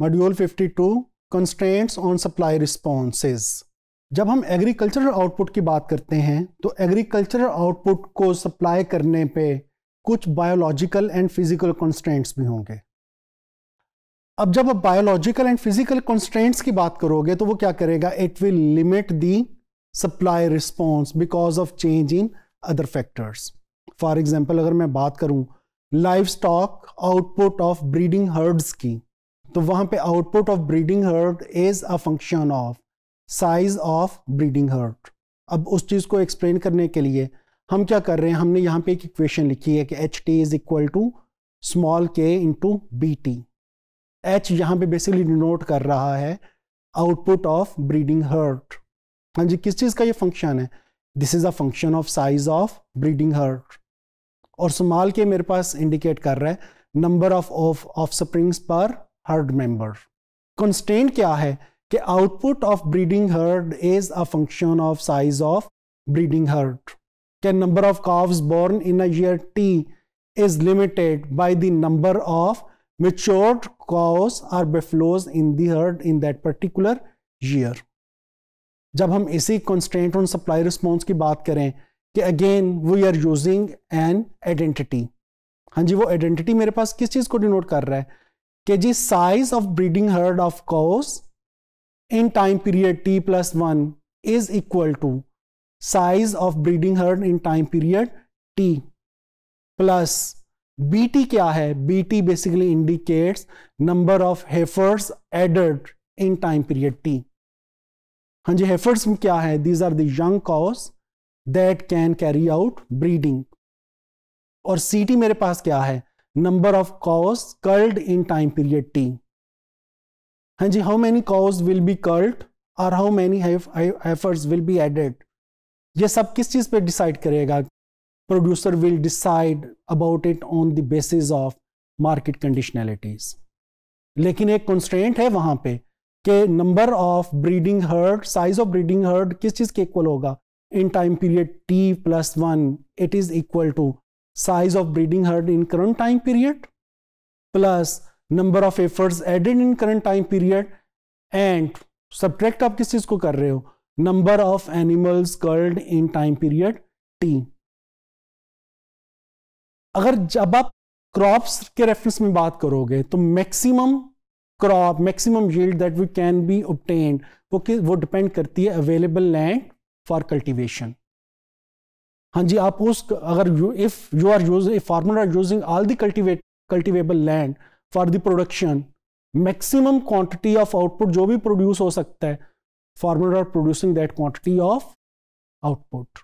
Module 52 constraints on supply responses जब हम agricultural output की बात करते हैं तो एग्रीकल्चरल आउटपुट को सप्लाई करने पे कुछ बायोलॉजिकल एंड फिजिकल कंस्ट्रेंट्स भी होंगे अब जब आप बायोलॉजिकल एंड फिजिकल कंस्ट्रेंट्स की बात करोगे तो वो क्या करेगा it will limit the supply response because of change in other factors for example अगर मैं बात करूं livestock output of breeding herds की तो वहां पे output of breeding herd is a function of size of breeding herd अब उस चीज़ को एक्सप्लेन करने के लिए हम क्या कर रहे हैं हमने यहाँ पे एक इक्वेशन लिखी है कि H T is equal to small K into B T H यहाँ पे बेसिकली डिनोट कर रहा है आउटपुट ऑफ ब्रीडिंग हर्ट हाँ जी किस चीज़ का ये फंक्शन है this is a function of size of breeding herd और स्मॉल के मेरे पास इंडिकेट कर रहा है number of of offsprings पर हर्ड मेंबर कंस्टेंट क्या है कि output of breeding herd is a function of size of breeding herd K number of calves born in year T is limited by the number of matured cows or buffaloes in the herd in that particular year जब हम इसी constant on supply response की बात करें कि again we are using an identity हाँ जी वो आइडेंटिटी मेरे पास किस चीज को डिनोट कर रहा है कि जी size of breeding herd of cows in time period T plus one is equal to size of breeding herd in time period T plus BT क्या है BT basically indicates number of heifers added in time period T हाँ जी heifers क्या है these are young cows that can carry out breeding और CT मेरे पास क्या है number of cows culled in time period T. हाँ जी how many cows will be culled और how many efforts will be added ये सब किस चीज़ पे डिसाइड करेगा producer will decide about it on the basis of market conditionalities लेकिन एक कंस्ट्रेंट है वहाँ पे कि number of breeding herd size of breeding herd किस चीज़ के इक्वल होगा in time period T plus one it is equal to size of breeding herd in current time period plus number of efforts added in current time period and subtract आप किस चीज को कर रहे हो number of animals culled in time period T अगर जब आप क्रॉप्स के रेफरेंस में बात करोगे तो maximum crop maximum yield that we can be obtained वो वो डिपेंड करती है अवेलेबल लैंड फॉर कल्टीवेशन हाँ जी आप उस अगर if you are use farmer are using all the cultivate cultivable land for the production maximum quantity of output जो भी प्रोड्यूस हो सकता है farmer are producing that quantity of output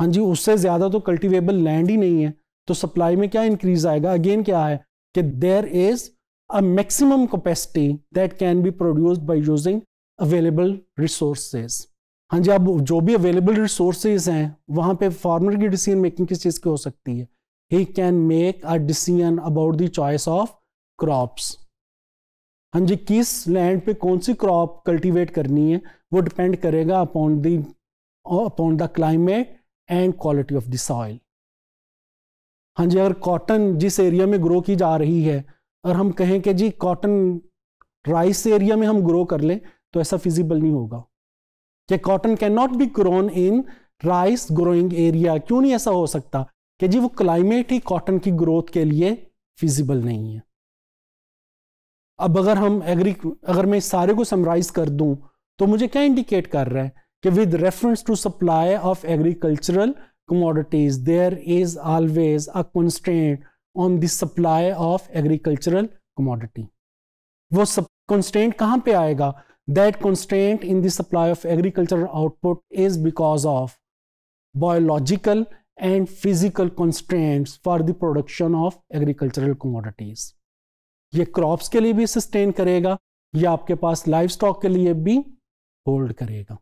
हाँ जी उससे ज़्यादा तो कल्टिवेबल लैंड ही नहीं है तो सप्लाई में क्या इंक्रीज आएगा अगेन क्या है कि there is a maximum capacity that can be produced by using available resources हाँ जी अब जो भी अवेलेबल रिसोर्सेज हैं वहाँ पे फार्मर की डिसीजन मेकिंग किस चीज़ की हो सकती है he can make a decision about the choice of crops हाँ जी किस लैंड पे कौन सी क्रॉप कल्टीवेट करनी है वो डिपेंड करेगा upon the upon the climate and quality of the soil हाँ जी अगर कॉटन जिस एरिया में ग्रो की जा रही है और हम कहें कि जी कॉटन राइस एरिया में हम ग्रो कर लें तो ऐसा फिजिबल नहीं होगा कि cotton can not be grown in rice growing area क्यों नहीं ऐसा हो सकता कि जी वो क्लाइमेट ही कॉटन की ग्रोथ के लिए फिजिबल नहीं है अब अगर हम एग्री अगर मैं सारे को समराइज कर दूं तो मुझे क्या इंडिकेट कर रहा है कि with reference to supply of agricultural commodities there is always a constraint on the supply of agricultural commodity वो सब कहां पे आएगा that constraint in the supply of agricultural output is because of biological and physical constraints for the production of agricultural commodities. ye crops ke liye bhi sustain karega या aapke paas livestock ke liye bhi hold karega